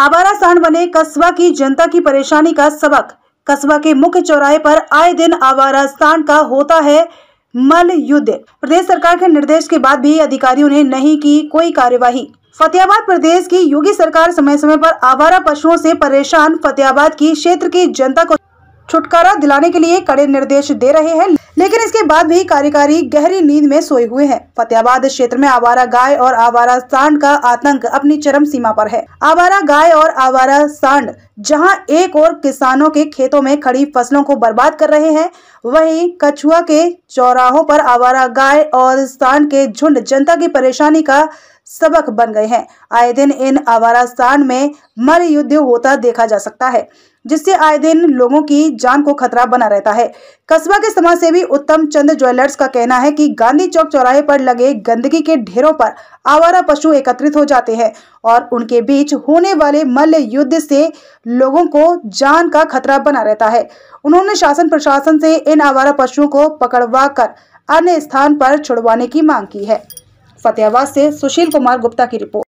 आवारा सांड बने कस्बा की जनता की परेशानी का सबक कस्बा के मुख्य चौराहे पर आए दिन आवारा सांड का होता है मल युद्ध प्रदेश सरकार के निर्देश के बाद भी अधिकारियों ने नहीं की कोई कार्यवाही फतेहाबाद प्रदेश की योगी सरकार समय समय पर आवारा पशुओं से परेशान फतेहाबाद की क्षेत्र की जनता को छुटकारा दिलाने के लिए कड़े निर्देश दे रहे हैं लेकिन इसके बाद भी कार्यकारी गहरी नींद में सोए हुए हैं। फतेहाबाद क्षेत्र में आवारा गाय और आवारा सांड का आतंक अपनी चरम सीमा पर है आवारा गाय और आवारा सांड जहां एक और किसानों के खेतों में खड़ी फसलों को बर्बाद कर रहे हैं वहीं कछुआ के चौराहों पर आवारा गाय और सांड के झुंड जनता की परेशानी का सबक बन गए हैं आए दिन इन आवारा स्थान में मर युद्ध होता देखा जा सकता है जिससे आए दिन लोगों की जान को खतरा बना रहता है कस्बा के समाज सेवी उत्तम चंद ज्वेलर्स का कहना है कि गांधी चौक चौराहे पर लगे गंदगी के ढेरों पर आवारा पशु एकत्रित हो जाते हैं और उनके बीच होने वाले मल्ल युद्ध से लोगों को जान का खतरा बना रहता है उन्होंने शासन प्रशासन से इन आवारा पशुओं को पकड़वा कर अन्य स्थान पर छुड़वाने की मांग की है फतेहाबाद से सुशील कुमार गुप्ता की रिपोर्ट